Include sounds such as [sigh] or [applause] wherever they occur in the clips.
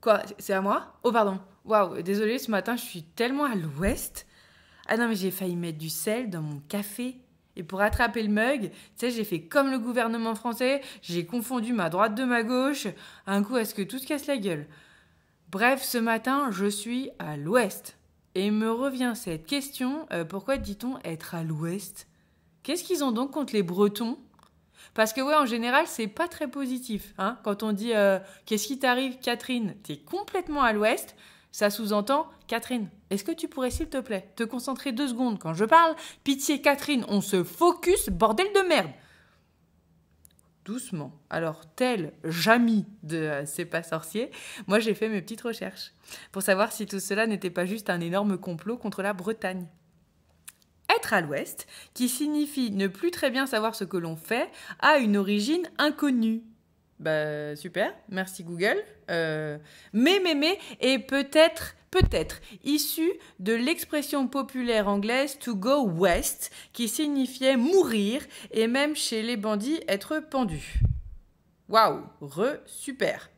Quoi C'est à moi Oh, pardon. Waouh, désolé, ce matin, je suis tellement à l'ouest. Ah non, mais j'ai failli mettre du sel dans mon café. Et pour attraper le mug, tu sais, j'ai fait comme le gouvernement français, j'ai confondu ma droite de ma gauche. Un coup, est-ce que tout se casse la gueule Bref, ce matin, je suis à l'ouest. Et me revient cette question euh, pourquoi dit-on être à l'ouest Qu'est-ce qu'ils ont donc contre les Bretons parce que ouais, en général, c'est pas très positif. Hein Quand on dit euh, qu'est-ce qui t'arrive, Catherine T'es complètement à l'ouest. Ça sous-entend Catherine. Est-ce que tu pourrais, s'il te plaît, te concentrer deux secondes quand je parle Pitié, Catherine, on se focus, bordel de merde doucement. Alors, tel jamie de ces euh, C'est pas sorcier, moi j'ai fait mes petites recherches pour savoir si tout cela n'était pas juste un énorme complot contre la Bretagne être à l'ouest, qui signifie ne plus très bien savoir ce que l'on fait, a une origine inconnue. Bah super, merci Google. Euh, mais mais mais est peut-être peut-être issu de l'expression populaire anglaise to go west, qui signifiait mourir et même chez les bandits être pendu. Waouh, re super.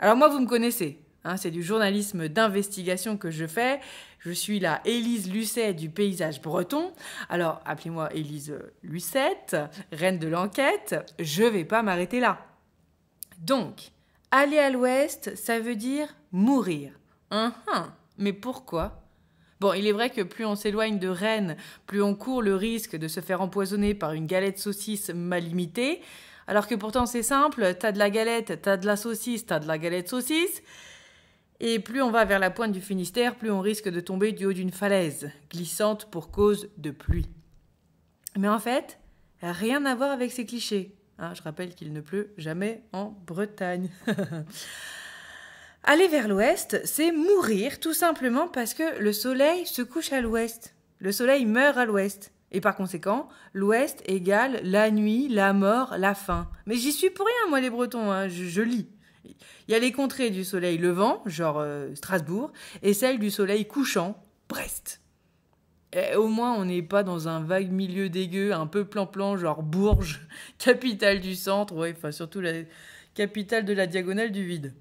Alors moi vous me connaissez, Hein, c'est du journalisme d'investigation que je fais. Je suis la Élise Lucet du paysage breton. Alors, appelez-moi Élise Lucette, reine de l'enquête. Je ne vais pas m'arrêter là. Donc, aller à l'ouest, ça veut dire mourir. Hein, hein. Mais pourquoi Bon, il est vrai que plus on s'éloigne de Rennes, plus on court le risque de se faire empoisonner par une galette saucisse mal limitée. Alors que pourtant c'est simple, t'as de la galette, t'as de la saucisse, t'as de la galette saucisse. Et plus on va vers la pointe du Finistère, plus on risque de tomber du haut d'une falaise, glissante pour cause de pluie. Mais en fait, rien à voir avec ces clichés. Hein. je rappelle qu'il ne pleut jamais en Bretagne. [laughs] Aller vers l'ouest, c'est mourir tout simplement parce que le soleil se couche à l'ouest. Le soleil meurt à l'ouest. Et par conséquent, l'ouest égale la nuit, la mort, la faim. Mais j'y suis pour rien, moi, les Bretons, hein. je lis. Il y a les contrées du soleil levant, genre euh, Strasbourg, et celles du soleil couchant, Brest. Eh, au moins, on n'est pas dans un vague milieu dégueu, un peu plan-plan, genre Bourges, [laughs] capitale du centre, ouais, enfin surtout la capitale de la diagonale du vide.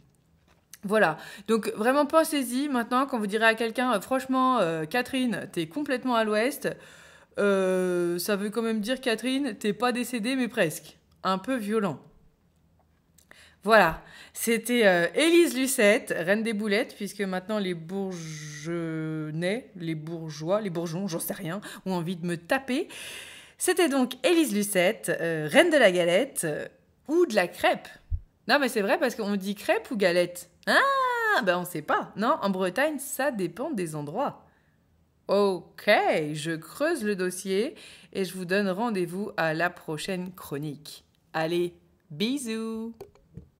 Voilà, donc vraiment pensez-y. Maintenant, quand vous direz à quelqu'un, euh, franchement, euh, Catherine, t'es complètement à l'ouest, ça veut quand même dire, Catherine, t'es pas décédée, mais presque. Un peu violent. Voilà, c'était euh, Élise Lucette, reine des boulettes, puisque maintenant les bourgeonnais, les bourgeois, les bourgeons, j'en sais rien, ont envie de me taper. C'était donc Élise Lucette, euh, reine de la galette euh, ou de la crêpe. Non mais c'est vrai parce qu'on dit crêpe ou galette. Ah, ben on sait pas. Non, en Bretagne, ça dépend des endroits. Ok, je creuse le dossier et je vous donne rendez-vous à la prochaine chronique. Allez, bisous